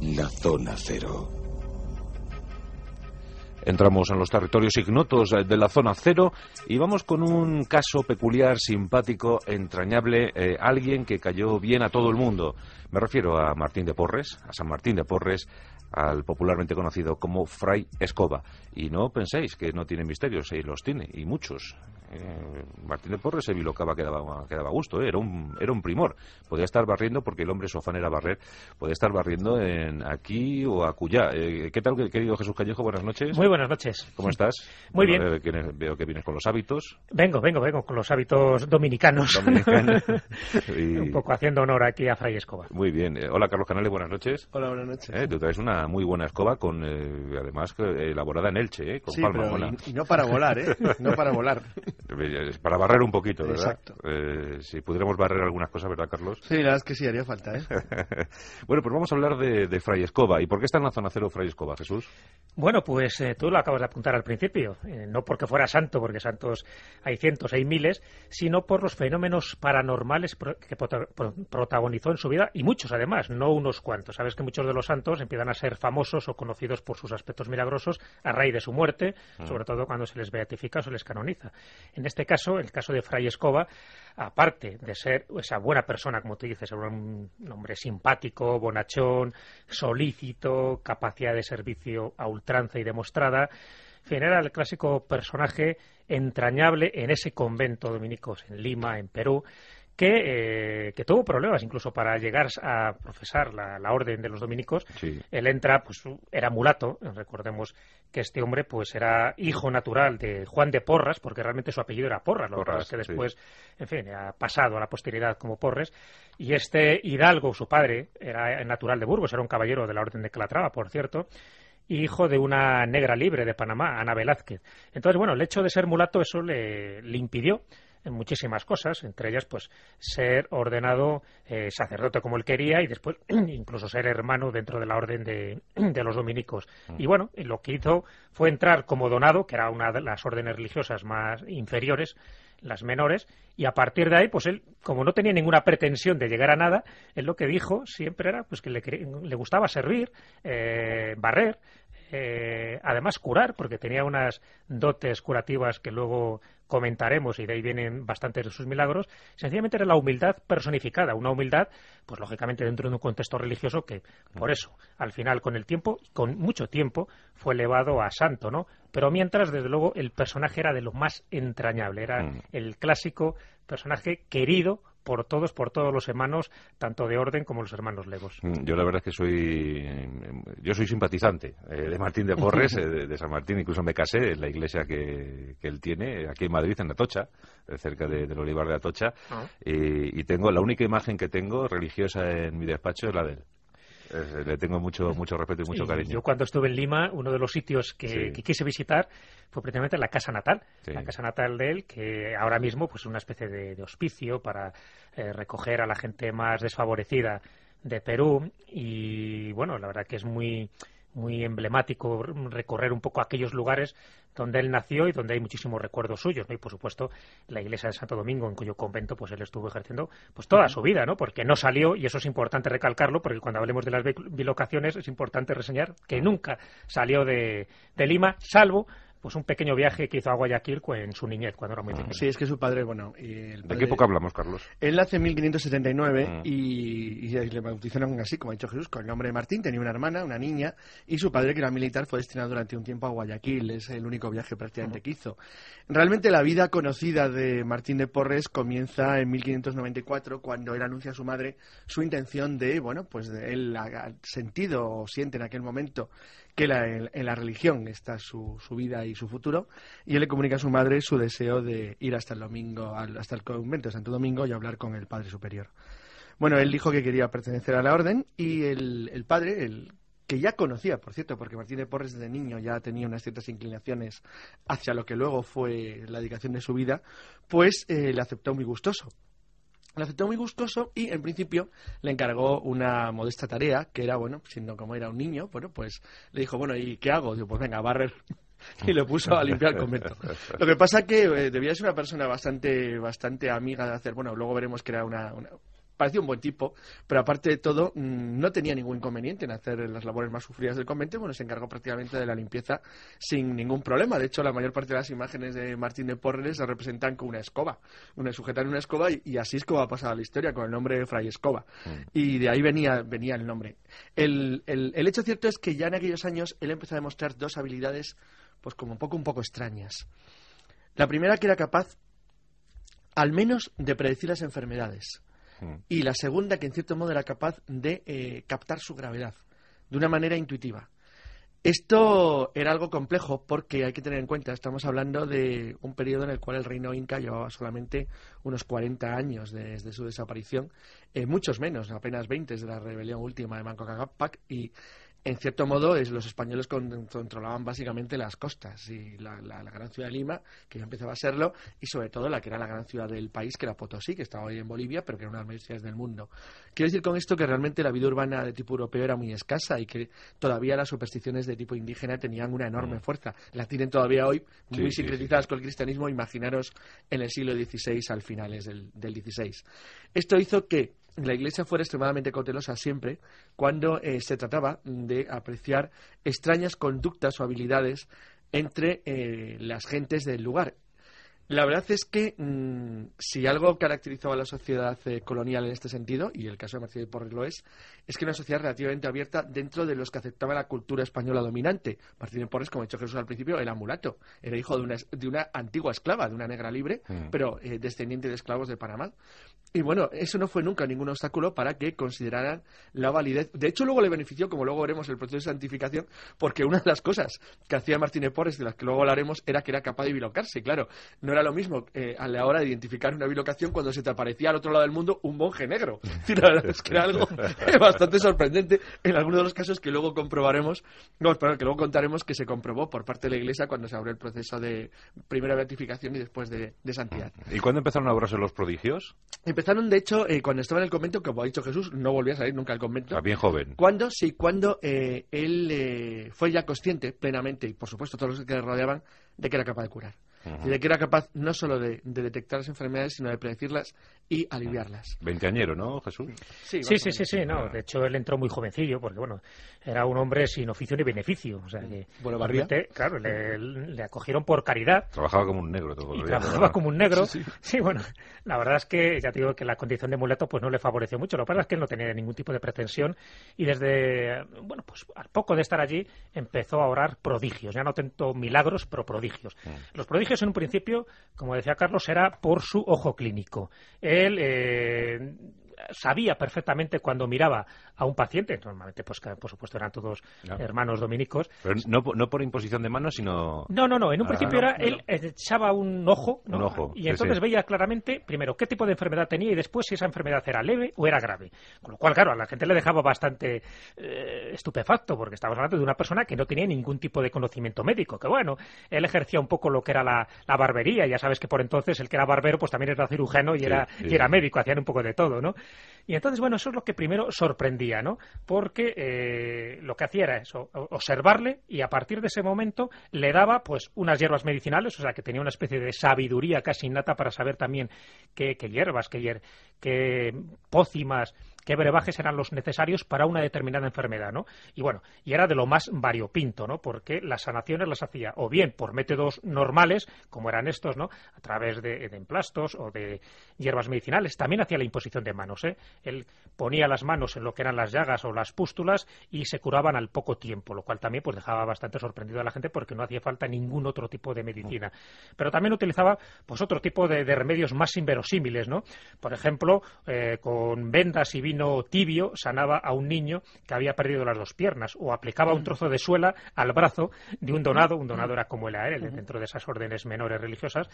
la zona cero. Entramos en los territorios ignotos de la zona cero y vamos con un caso peculiar, simpático, entrañable, eh, alguien que cayó bien a todo el mundo. Me refiero a Martín de Porres, a San Martín de Porres, al popularmente conocido como Fray Escoba. Y no penséis que no tiene misterios, y los tiene, y muchos. Eh, Martín de Porres se bilocaba que daba, daba gusto, eh, era, un, era un primor. Podía estar barriendo, porque el hombre su afán era barrer, podía estar barriendo aquí o acullá. Eh, ¿Qué tal, querido Jesús Callejo? Buenas noches. Muy buenas noches. ¿Cómo estás? Muy bien. Eh, veo, que vienes con los hábitos. Vengo, vengo, vengo con los hábitos dominicanos. Un poco haciendo honor aquí a Fray Escoba. Muy bien. hola, Carlos Canales, buenas noches. Hola, buenas noches. tú traes una muy buena escoba, con además elaborada en Elche, con palma. y, no para volar, No para volar. Eh, para barrer un poquito, ¿verdad? Eh, si pudiéramos barrer algunas cosas, ¿verdad, Carlos? Sí, la verdad es que sí, haría falta, ¿eh? bueno, pues vamos a hablar de, Fray Escoba. ¿Y por qué está en la zona cero Fray Escoba, Jesús? Bueno, pues eh, tú lo acabas de apuntar al principio. no porque fuera santo, porque santos hay cientos, hay miles, sino por los fenómenos paranormales que protagonizó en su vida, y muchos además, no unos cuantos. Sabes que muchos de los santos empiezan a ser famosos o conocidos por sus aspectos milagrosos a raíz de su muerte, mm. sobre todo cuando se les beatifica o se les canoniza. En este caso, el caso de Fray Escoba, aparte de ser esa buena persona, como te dices, un hombre simpático, bonachón, solícito, capacidad de servicio a ultranza y demostrada, genera el clásico personaje entrañable en ese convento dominicos en Lima, en Perú, eh, que, tuvo problemas incluso para llegar a profesar la, orden de los dominicos. Él entra, pues era mulato, recordemos que este hombre pues era hijo natural de Juan de Porras, porque realmente su apellido era Porras, lo que después, en fin, ha pasado a la posteridad como Porres. Y este Hidalgo, su padre, era natural de Burgos, era un caballero de la Orden de Calatrava, por cierto hijo de una negra libre de Panamá, Ana Velázquez. Entonces, bueno, el hecho de ser mulato eso le impidió muchísimas cosas, entre ellas pues ser ordenado eh, sacerdote como él quería y después incluso ser hermano dentro de la orden de, los dominicos. Mm. Y bueno, eh, lo que hizo fue entrar como donado, que era una de las órdenes religiosas más inferiores, las menores, y a partir de ahí, pues él, como no tenía ninguna pretensión de llegar a nada, él lo que dijo siempre era pues que le, le gustaba servir, eh, barrer, eh, además curar, porque tenía unas dotes curativas que luego comentaremos y de ahí vienen bastantes de sus milagros, sencillamente era la humildad personificada, una humildad, pues lógicamente dentro de un contexto religioso que, por eso, al final con el tiempo, con mucho tiempo, fue elevado a santo, ¿no? Pero mientras, desde luego, el personaje era de lo más entrañable, era mm. el clásico personaje querido por todos, por todos los hermanos, tanto de orden como los hermanos legos. Mm, yo la verdad es que soy, mm, yo soy simpatizante eh, de Martín de Porres, eh, de, San Martín, incluso me casé en la iglesia que, él tiene, aquí en Madrid, en Atocha, eh, cerca del Olivar de Atocha, ah. y, tengo, la única imagen que tengo religiosa en mi despacho es la de él. Eh, le tengo mucho, mucho respeto y mucho cariño. Yo cuando estuve en Lima, uno de los sitios que, quise visitar fue precisamente la casa natal, la casa natal de él, que ahora mismo pues es una especie de, hospicio para eh, recoger a la gente más desfavorecida de Perú y bueno, la verdad que es muy muy emblemático recorrer un poco aquellos lugares donde él nació y donde hay muchísimos recuerdos suyos, Y por supuesto, la iglesia de Santo Domingo, en cuyo convento pues él estuvo ejerciendo pues toda su vida, ¿no? Porque no salió, y eso es importante recalcarlo, porque cuando hablemos de las bilocaciones es importante reseñar que nunca salió de Lima, salvo pues un pequeño viaje que hizo a Guayaquil en su niñez, cuando era muy ah, pequeño. Sí, es que su padre, bueno... ¿De qué época hablamos, Carlos? Él nace en 1579 ah. y, y, le bautizaron así, como ha dicho Jesús, con el nombre de Martín. Tenía una hermana, una niña, y su padre, que era militar, fue destinado durante un tiempo a Guayaquil. Es el único viaje prácticamente que hizo. Realmente la vida conocida de Martín de Porres comienza en 1594, cuando él anuncia a su madre su intención de, bueno, pues de él ha sentido o siente en aquel momento que en, la religión está su, su, vida y su futuro, y él le comunica a su madre su deseo de ir hasta el domingo, hasta el convento de Santo Domingo y hablar con el Padre Superior. Bueno, él dijo que quería pertenecer a la orden y el, padre, el que ya conocía, por cierto, porque Martín de Porres desde niño ya tenía unas ciertas inclinaciones hacia lo que luego fue la dedicación de su vida, pues eh, le aceptó muy gustoso lo aceptó muy gustoso y en principio le encargó una modesta tarea que era, bueno, siendo como era un niño, bueno, pues le dijo, bueno, ¿y qué hago? Dijo, pues venga, barrer y lo puso a limpiar el convento. Lo que pasa que eh, debía ser una persona bastante, bastante amiga de hacer, bueno, luego veremos que era una parecía un buen tipo, pero aparte de todo, mm, no tenía ningún inconveniente en hacer las labores más sufridas del convento. Bueno, se encargó prácticamente de la limpieza sin ningún problema. De hecho, la mayor parte de las imágenes de Martín de Porres se representan con una escoba, una en una escoba y, así es como ha pasado la historia con el nombre de Fray Escoba. Mm. Y de ahí venía, venía el nombre. El, hecho cierto es que ya en aquellos años él empezó a demostrar dos habilidades, pues como poco, un poco extrañas. La primera que era capaz, al menos, de predecir las enfermedades y la segunda que en cierto modo era capaz de eh, captar su gravedad de una manera intuitiva. Esto era algo complejo porque hay que tener en cuenta, estamos hablando de un periodo en el cual el reino inca llevaba solamente unos 40 años desde su desaparición, eh, muchos menos, apenas 20 desde la rebelión última de Manco Cápac y en cierto modo, es, los españoles controlaban básicamente las costas y la, gran ciudad de Lima, que ya empezaba a serlo, y sobre todo la que era la gran ciudad del país, que era Potosí, que estaba hoy en Bolivia, pero que era una de las mayores ciudades del mundo. Quiero decir con esto que realmente la vida urbana de tipo europeo era muy escasa y que todavía las supersticiones de tipo indígena tenían una enorme mm. fuerza. Las tienen todavía hoy muy sincretizadas con el cristianismo, imaginaros en el siglo XVI, al finales del, del XVI. Esto hizo que la Iglesia fuera extremadamente cautelosa siempre cuando eh, se trataba de apreciar extrañas conductas o habilidades entre eh, las gentes del lugar. La verdad es que mm, si algo caracterizaba a la sociedad eh, colonial en este sentido, y el caso de Marcelo y Porres lo es, es que una sociedad relativamente abierta dentro de los que aceptaba la cultura española dominante. Martínez Porres, como ha dicho Jesús al principio, era mulato, era hijo de una, de una antigua esclava, de una negra libre, mm. pero eh, descendiente de esclavos de Panamá. Y bueno, eso no fue nunca ningún obstáculo para que consideraran la validez. De hecho, luego le benefició, como luego veremos, el proceso de santificación, porque una de las cosas que hacía Martínez Porres, de las que luego hablaremos, era que era capaz de bilocarse. Claro, no era lo mismo eh, a la hora de identificar una bilocación cuando se te aparecía al otro lado del mundo un monje negro. es que algo bastante sorprendente en algunos de los casos que luego comprobaremos, no, perdón, que luego contaremos que se comprobó por parte de la Iglesia cuando se abrió el proceso de primera beatificación y después de, santidad. Mm. ¿Y cuándo empezaron a obrarse los prodigios? Empezaron, de hecho, eh, cuando estaba en el convento, como ha dicho Jesús, no volvía a salir nunca al convento. Está ah, bien joven. ¿Cuándo? sí, cuando eh, él eh, fue ya consciente plenamente, y por supuesto todos los que le rodeaban, de que era capaz de curar y de que era capaz no solo de, detectar las enfermedades, sino de predecirlas y aliviarlas. Veinteañero, ¿no, Jesús? Sí, sí, sí, sí, no. Ah. De hecho, él entró muy jovencillo, porque, bueno, era un hombre sin oficio ni beneficio. O sea, bueno, Claro, le, acogieron por caridad. Trabajaba como un negro todo el Trabajaba como un negro. Sí, bueno, la verdad es que, ya te digo, que la condición de muleto pues no le favoreció mucho. Lo que pasa es que él no tenía ningún tipo de pretensión y desde, bueno, pues al poco de estar allí empezó a orar prodigios. Ya no tanto milagros, pero prodigios. Mm. Los prodigios en un principio, como decía Carlos, era por su ojo clínico. Él eh, sabía perfectamente cuando miraba a un paciente, normalmente, pues que, por supuesto, eran todos hermanos dominicos. Pero no, por imposición de manos, sino. No, no, no. En un ah, principio era, él echaba un ojo, y entonces veía claramente, primero, qué tipo de enfermedad tenía y después si esa enfermedad era leve o era grave. Con lo cual, claro, a la gente le dejaba bastante eh, estupefacto, porque estábamos hablando de una persona que no tenía ningún tipo de conocimiento médico. Que bueno, él ejercía un poco lo que era la, barbería. Ya sabes que por entonces el que era barbero, pues también era cirujano y, era, y era médico, hacían un poco de todo, ¿no? Y entonces, bueno, eso es lo que primero sorprendía, ¿no? Porque eh, lo que hacía era eso, observarle y a partir de ese momento le daba pues unas hierbas medicinales, o sea, que tenía una especie de sabiduría casi innata para saber también qué, qué hierbas, qué, qué pócimas qué brebajes eran los necesarios para una determinada enfermedad, ¿no? Y bueno, y era de lo más variopinto, ¿no? Porque las sanaciones las hacía o bien por métodos normales, como eran estos, ¿no? A través de, emplastos o de hierbas medicinales. También hacía la imposición de manos, ¿eh? Él ponía las manos en lo que eran las llagas o las pústulas y se curaban al poco tiempo, lo cual también pues dejaba bastante sorprendido a la gente porque no hacía falta ningún otro tipo de medicina. Pero también utilizaba pues otro tipo de, remedios más inverosímiles, ¿no? Por ejemplo, eh, con vendas y vino tibio sanaba a un niño que había perdido las dos piernas o aplicaba un mm. trozo de suela al brazo de un donado, un mm. donado era como el ARL dentro de esas órdenes menores religiosas,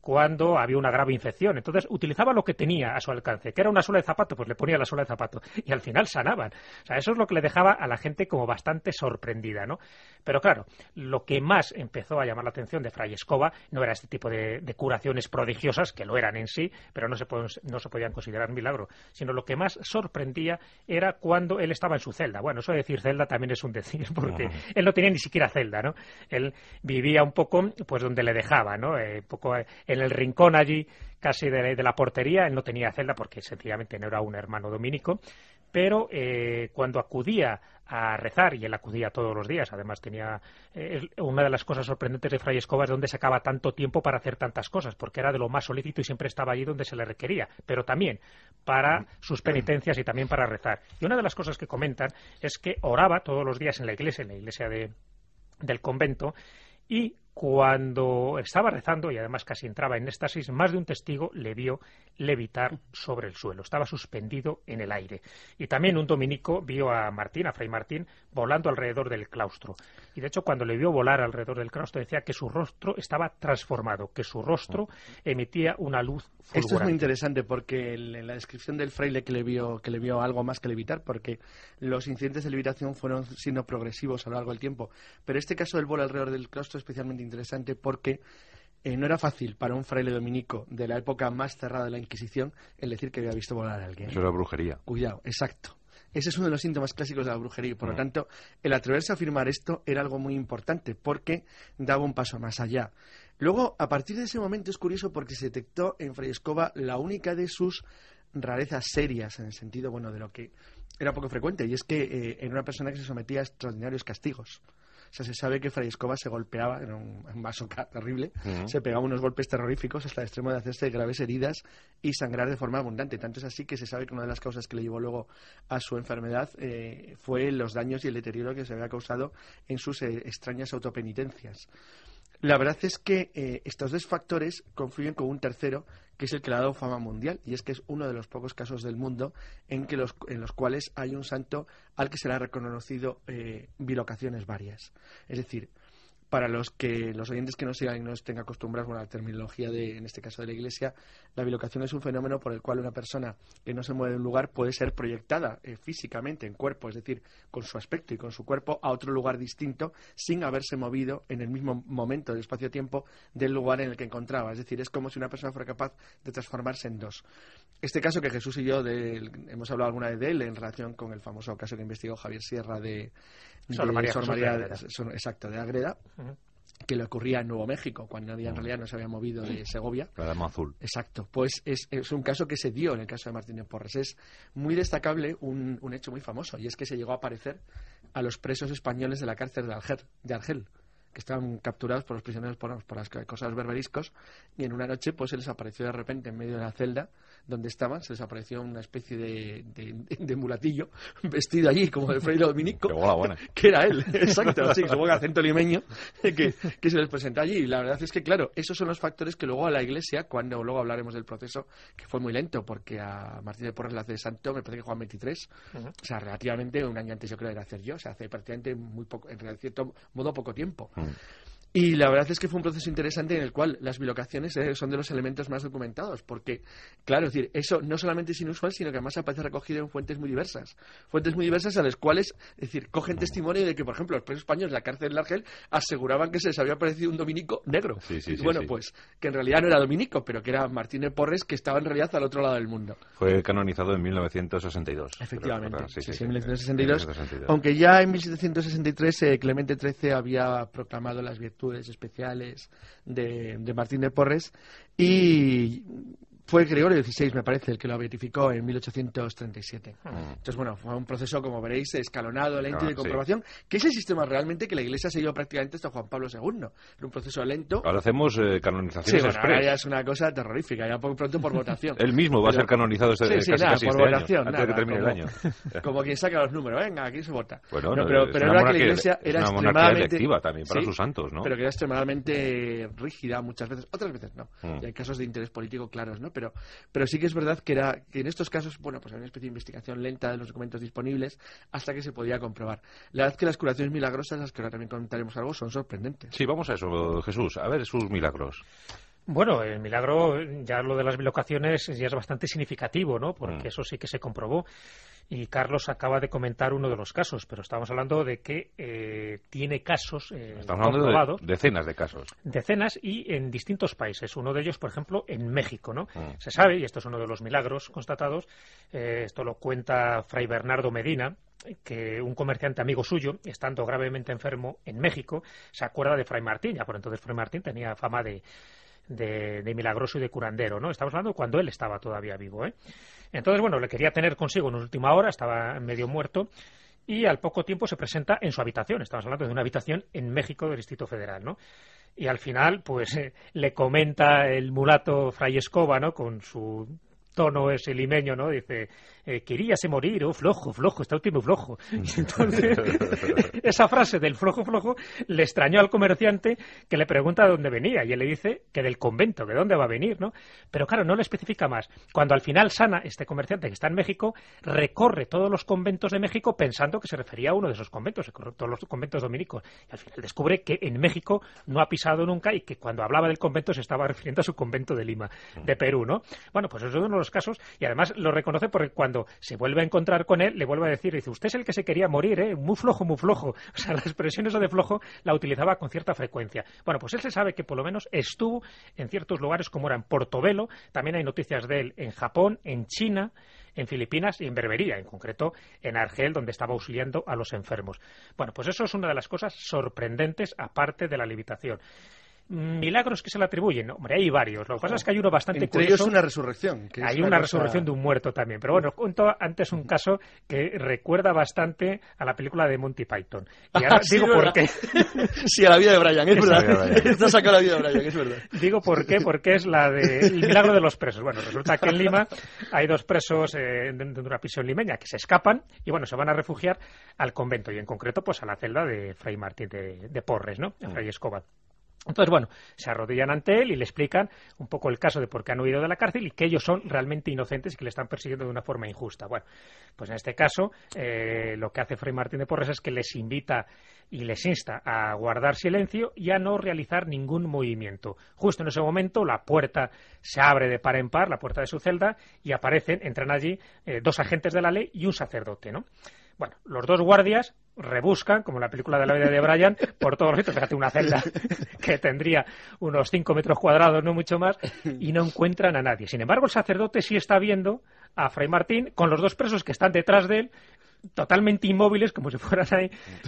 cuando había una grave infección. Entonces utilizaba lo que tenía a su alcance, que era una suela de zapato, pues le ponía la suela de zapato y al final sanaban. O sea, eso es lo que le dejaba a la gente como bastante sorprendida, ¿no? Pero claro, lo que más empezó a llamar la atención de Fray Escoba no era este tipo de, curaciones prodigiosas, que lo eran en sí, pero no se, no se podían considerar milagro, sino lo que más sorprendía era cuando él estaba en su celda. Bueno, eso de decir celda también es un decir, porque él no tenía ni siquiera celda, ¿no? Él vivía un poco, pues, donde le dejaba, ¿no? Eh, poco eh, en el rincón allí, casi de, de la portería. Él no tenía celda porque sencillamente no era un hermano dominico, pero eh, cuando acudía a rezar, y él acudía todos los días, además tenía eh, una de las cosas sorprendentes de Fray Escobar es donde sacaba tanto tiempo para hacer tantas cosas, porque era de lo más solícito y siempre estaba allí donde se le requería, pero también para sus penitencias y también para rezar. Y una de las cosas que comentan es que oraba todos los días en la iglesia, en la iglesia de, del convento, y cuando estaba rezando, y además casi entraba en éxtasis, más de un testigo le vio levitar sobre el suelo. Estaba suspendido en el aire. Y también un dominico vio a Martín, a Fray Martín, volando alrededor del claustro. Y de hecho, cuando le vio volar alrededor del claustro, decía que su rostro estaba transformado, que su rostro emitía una luz fulgurante. Esto es muy interesante porque en la descripción del fraile que le vio, que le vio algo más que levitar, porque los incidentes de levitación fueron siendo progresivos a lo largo del tiempo. Pero este caso del vuelo alrededor del claustro, especialmente interesante porque eh, no era fácil para un fraile dominico de la época más cerrada de la Inquisición el decir que había visto volar a alguien. Eso era brujería. Cuidado, exacto. Ese es uno de los síntomas clásicos de la brujería. Por lo mm. tanto, el atreverse a afirmar esto era algo muy importante porque daba un paso más allá. Luego, a partir de ese momento es curioso porque se detectó en Fray Escoba la única de sus rarezas serias en el sentido, bueno, de lo que era poco frecuente y es que en eh, era una persona que se sometía a extraordinarios castigos. O sea, se sabe que Fray Escoba se golpeaba, en un, vaso terrible, se pegaba unos golpes terroríficos hasta el extremo de hacerse graves heridas y sangrar de forma abundante. Tanto es así que se sabe que una de las causas que le llevó luego a su enfermedad eh, fue los daños y el deterioro que se había causado en sus eh, extrañas autopenitencias. La verdad es que eh, estos dos factores confluyen con un tercero, que es el que le ha dado fama mundial, y es que es uno de los pocos casos del mundo en, que los, en los cuales hay un santo al que se le ha reconocido eh, bilocaciones varias. Es decir, para los que los oyentes que no sigan y no estén acostumbrados a la terminología de, en este caso de la Iglesia, la bilocación es un fenómeno por el cual una persona que no se mueve de un lugar puede ser proyectada eh, físicamente en cuerpo, es decir, con su aspecto y con su cuerpo a otro lugar distinto sin haberse movido en el mismo momento de espacio-tiempo del lugar en el que encontraba. Es decir, es como si una persona fuera capaz de transformarse en dos. Este caso que Jesús y yo de, hemos hablado alguna vez de él en relación con el famoso caso que investigó Javier Sierra de, exacto, de Agreda que le ocurría en Nuevo México, cuando nadie en realidad no se había movido de Segovia. Azul. Exacto. Pues es, un caso que se dio en el caso de Martínez Porres. Es muy destacable un, hecho muy famoso, y es que se llegó a aparecer a los presos españoles de la cárcel de De Argel que estaban capturados por los prisioneros por, las cosas berberiscos, y en una noche pues se les apareció de repente en medio de la celda donde estaban, se les apareció una especie de, mulatillo vestido allí como de fraile dominico, que era él, exacto, sí, supongo que acento limeño, que, se les presentó allí. Y la verdad es que, claro, esos son los factores que luego a la Iglesia, cuando luego hablaremos del proceso, que fue muy lento, porque a Martín de Porres la hace de Santo, me parece que Juan 23, o sea, relativamente un año antes yo creo era hacer yo, o sea, hace prácticamente muy poco, en cierto modo poco tiempo. Mm. Y la verdad es que fue un proceso interesante en el cual las bilocaciones eh, son de los elementos más documentados, porque, claro, decir, eso no solamente es inusual, sino que además aparece recogido en fuentes muy diversas. Fuentes muy diversas a las cuales, es decir, cogen testimonio de que, por ejemplo, los presos españoles en la cárcel de Largel aseguraban que se les había aparecido un dominico negro. bueno, pues que en realidad no era dominico, pero que era Martínez Porres, que estaba en realidad al otro lado del mundo. Fue canonizado en 1962. Efectivamente, sí, en 1962, Aunque ya en 1763 eh, Clemente XIII había proclamado las especiales de, de Martín de Porres y fue Gregorio XVI, me parece, el que lo beatificó en 1837. Mm. Entonces, bueno, fue un proceso, como veréis, escalonado, lento y de ah, comprobación, que es el sistema realmente que la Iglesia ha seguido prácticamente hasta Juan Pablo II. Era un proceso lento. Ahora hacemos eh, canonización sí, ya es una cosa terrorífica, ya por, pronto por votación. Él mismo va a ser canonizado por votación, que termine como, el año. como quien saca los números, venga, aquí se vota. Bueno, no, eh, pero, pero era que la iglesia era extremadamente activa también para sus santos, ¿no? Pero que era extremadamente rígida muchas veces, otras veces no. Mm. Y hay casos de interés político claros, ¿no? pero, pero sí que es verdad que, era, que en estos casos, bueno, pues había una especie de investigación lenta de los documentos disponibles hasta que se podía comprobar. La verdad que las curaciones milagrosas, las que ahora también comentaremos algo, son sorprendentes. Sí, vamos a eso, Jesús. A ver sus milagros. Bueno, el milagro, ya lo de las bilocaciones ya es bastante significativo, ¿no? Porque mm. eso sí que se comprobó y Carlos acaba de comentar uno de los casos, pero estamos hablando de que eh, tiene casos eh, estamos hablando decenas de casos. Decenas y en distintos países. Uno de ellos, por ejemplo, en México. ¿no? Mm. Se sabe, y esto es uno de los milagros constatados, eh, esto lo cuenta Fray Bernardo Medina, que un comerciante amigo suyo, estando gravemente enfermo en México, se acuerda de Fray Martín. Ya por entonces Fray Martín tenía fama de, de, de milagroso y de curandero. ¿no? Estamos hablando cuando él estaba todavía vivo. ¿eh? Entonces, bueno, le quería tener consigo en última hora, estaba medio muerto, y al poco tiempo se presenta en su habitación. Estamos hablando de una habitación en México del Distrito Federal, ¿no? Y al final, pues le comenta el mulato Fray Escoba, ¿no? Con su tono el limeño, ¿no? Dice, eh, queríase morir, oh, flojo, flojo, está último flojo. Y entonces, esa frase del flojo, flojo, le extrañó al comerciante que le pregunta de dónde venía y él le dice que del convento, de dónde va a venir, ¿no? Pero claro, no le especifica más. Cuando al final Sana, este comerciante que está en México, recorre todos los conventos de México pensando que se refería a uno de esos conventos, todos los conventos dominicos. Y al final descubre que en México no ha pisado nunca y que cuando hablaba del convento se estaba refiriendo a su convento de Lima, de Perú, ¿no? Bueno, pues eso es uno de los casos y además lo reconoce porque cuando se vuelve a encontrar con él, le vuelve a decir, dice, usted es el que se quería morir, ¿eh? muy flojo, muy flojo. O sea, la expresión esa de flojo la utilizaba con cierta frecuencia. Bueno, pues él se sabe que por lo menos estuvo en ciertos lugares como era en Portobelo, también hay noticias de él en Japón, en China, en Filipinas y en Berbería, en concreto en Argel, donde estaba auxiliando a los enfermos. Bueno, pues eso es una de las cosas sorprendentes aparte de la levitación milagros que se le atribuyen. Hombre, hay varios. Lo que pasa es que hay uno bastante Entre curioso. una resurrección. Que hay una, resurrección de un muerto también. Pero bueno, cuento antes un caso que recuerda bastante a la película de Monty Python. Y ahora ah, digo por qué. sí, a la vida de Brian, es, verdad. la vida de Brian, es verdad. Digo por qué, porque es la de El milagro de los presos. Bueno, resulta que en Lima hay dos presos eh, dentro de una prisión limeña que se escapan y bueno, se van a refugiar al convento y en concreto pues a la celda de Fray Martín de, Porres, ¿no? Ah. Fray Escobar. Entonces, bueno, se arrodillan ante él y le explican un poco el caso de por qué han huido de la cárcel y que ellos son realmente inocentes y que le están persiguiendo de una forma injusta. Bueno, pues en este caso, eh, lo que hace Fray Martín de Porres es que les invita y les insta a guardar silencio y a no realizar ningún movimiento. Justo en ese momento, la puerta se abre de par en par, la puerta de su celda, y aparecen, entran allí eh, dos agentes de la ley y un sacerdote, ¿no? Bueno, los dos guardias rebuscan, como la película de la vida de Brian, por todos los sitios. Fíjate, una celda que tendría unos 5 metros cuadrados, no mucho más, y no encuentran a nadie. Sin embargo, el sacerdote sí está viendo a Fray Martín con los dos presos que están detrás de él totalmente inmóviles, como si fueran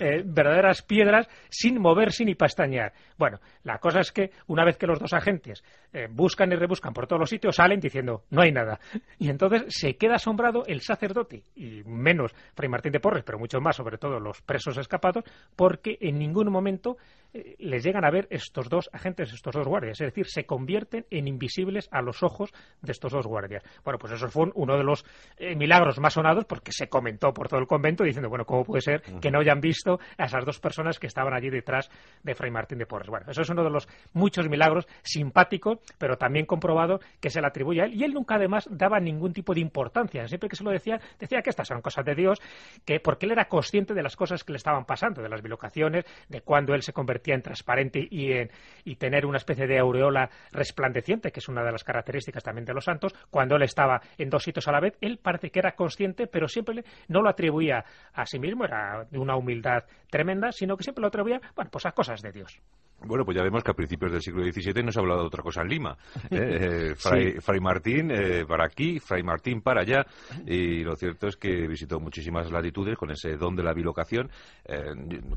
eh, verdaderas piedras, sin moverse ni pastañear. Bueno, la cosa es que una vez que los dos agentes eh, buscan y rebuscan por todos los sitios, salen diciendo, no hay nada. Y entonces se queda asombrado el sacerdote, y menos Fray Martín de Porres, pero mucho más, sobre todo los presos escapados, porque en ningún momento les llegan a ver estos dos agentes, estos dos guardias, es decir, se convierten en invisibles a los ojos de estos dos guardias. Bueno, pues eso fue uno de los eh, milagros más sonados porque se comentó por todo el convento diciendo, bueno, ¿cómo puede ser que no hayan visto a esas dos personas que estaban allí detrás de Fray Martín de Porres? Bueno, eso es uno de los muchos milagros simpáticos, pero también comprobado que se le atribuye a él. Y él nunca además daba ningún tipo de importancia. Siempre que se lo decía, decía que estas eran cosas de Dios, que porque él era consciente de las cosas que le estaban pasando, de las bilocaciones, de cuando él se convertía transparente y, en, tener una especie de aureola resplandeciente, que es una de las características también de los santos, cuando él estaba en dos sitios a la vez, él parece que era consciente, pero siempre no lo atribuía a sí mismo, era de una humildad tremenda, sino que siempre lo atribuía, bueno, pues a cosas de Dios. Bueno, pues ya vemos que a principios del siglo XVII no se ha hablado de otra cosa en Lima. Eh, eh, Fray, Martín eh, para aquí, Fray Martín para allá. Y lo cierto es que visitó muchísimas latitudes con ese don de la bilocación.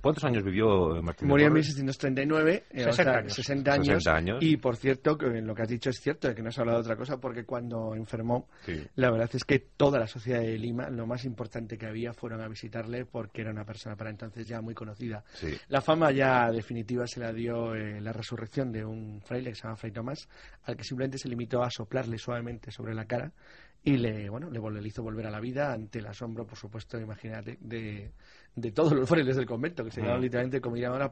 ¿Cuántos años vivió Martín? Murió en 1639, 60, o sea, 60, años. Y por cierto, que lo que has dicho es cierto, que no se ha hablado de otra cosa, porque cuando enfermó, la verdad es que toda la sociedad de Lima, lo más importante que había, fueron a visitarle porque era una persona para entonces ya muy conocida. La fama ya definitiva se la dio eh, la resurrección de un fraile que se llama Fray Tomás, al que simplemente se limitó a soplarle suavemente sobre la cara y le, bueno, le, le hizo volver a la vida ante el asombro, por supuesto, imagínate, de, de todos los frailes del convento, que se quedaron mm. literalmente, como dirían ahora,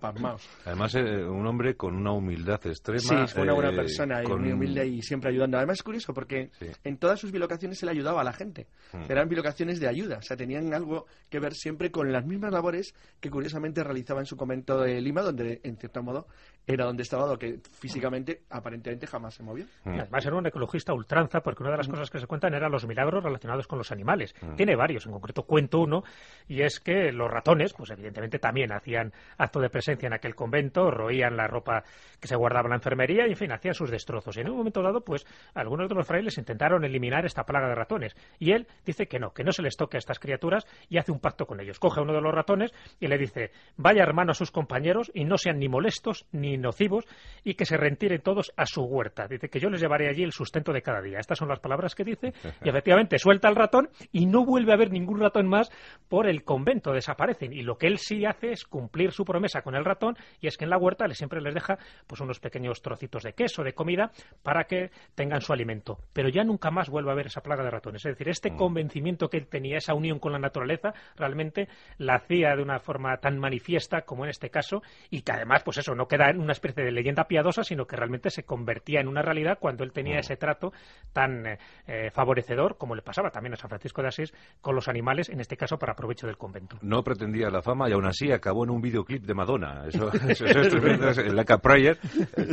Además, eh, un hombre con una humildad extrema. Sí, una buena eh, persona, muy humilde y siempre ayudando. Además, es curioso porque en todas sus bilocaciones él ayudaba a la gente. Mm. Eran bilocaciones de ayuda, o sea, tenían algo que ver siempre con las mismas labores que curiosamente realizaba en su convento de Lima, donde, en cierto modo, era donde estaba, lo que físicamente, aparentemente, jamás se movió. Mm. Además, era un ecologista ultranza, porque una de las cosas que se cuentan eran los milagros relacionados con los animales. Tiene varios, en concreto cuento uno, y es que los ratones, pues evidentemente también hacían acto de presencia en aquel convento, roían la ropa que se guardaba en la enfermería y, en fin, hacían sus destrozos. Y en un momento dado, pues algunos de los frailes intentaron eliminar esta plaga de ratones. Y él dice que no, que no se les toque a estas criaturas y hace un pacto con ellos. Coge a uno de los ratones y le dice, vaya hermano a sus compañeros y no sean ni molestos ni nocivos y que se retiren todos a su huerta. Dice que yo les llevaré allí el sustento de cada día. Estas son las palabras que dice y efectivamente suelta al ratón y no vuelve a haber ningún ratón más por el convento. plaga. Y lo que él sí hace es cumplir su promesa con el ratón y es que en la huerta le siempre les deja pues unos pequeños trocitos de queso, de comida, para que tengan su alimento. Pero ya nunca más vuelve a ver esa plaga de ratones. Es decir, este mm. convencimiento que él tenía, esa unión con la naturaleza, realmente la hacía de una forma tan manifiesta como en este caso y que además, pues eso, no queda en una especie de leyenda piadosa, sino que realmente se convertía en una realidad cuando él tenía mm. ese trato tan eh, eh, favorecedor como le pasaba también a San Francisco de Asís con los animales, en este caso para provecho del convento tendía la fama y aún así acabó en un videoclip de Madonna. Eso, es tremendo. El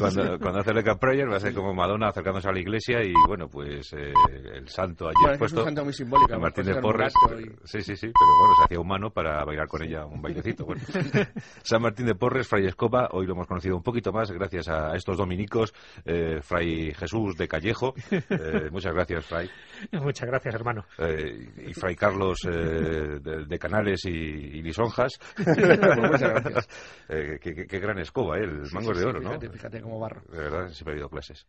cuando, hace el Prayer va a ser como Madonna acercándose a la iglesia y bueno, pues eh, el santo allí expuesto. Es un santo muy simbólico. Martín de pues Porres. Sí, sí, sí, pero bueno, se hacía humano para bailar con ella un bailecito. San Martín de Porres, Fray Escoba, hoy lo hemos conocido un poquito más gracias a estos dominicos, eh, Fray Jesús de Callejo. Eh, muchas gracias, Fray. Muchas gracias, hermano. y Fray Carlos de Canales y y, lisonjas. Pues muchas gracias. Eh, qué, qué, gran escoba, ¿eh? el mango de oro, ¿no? Fíjate cómo barro. De verdad, siempre ha habido clases.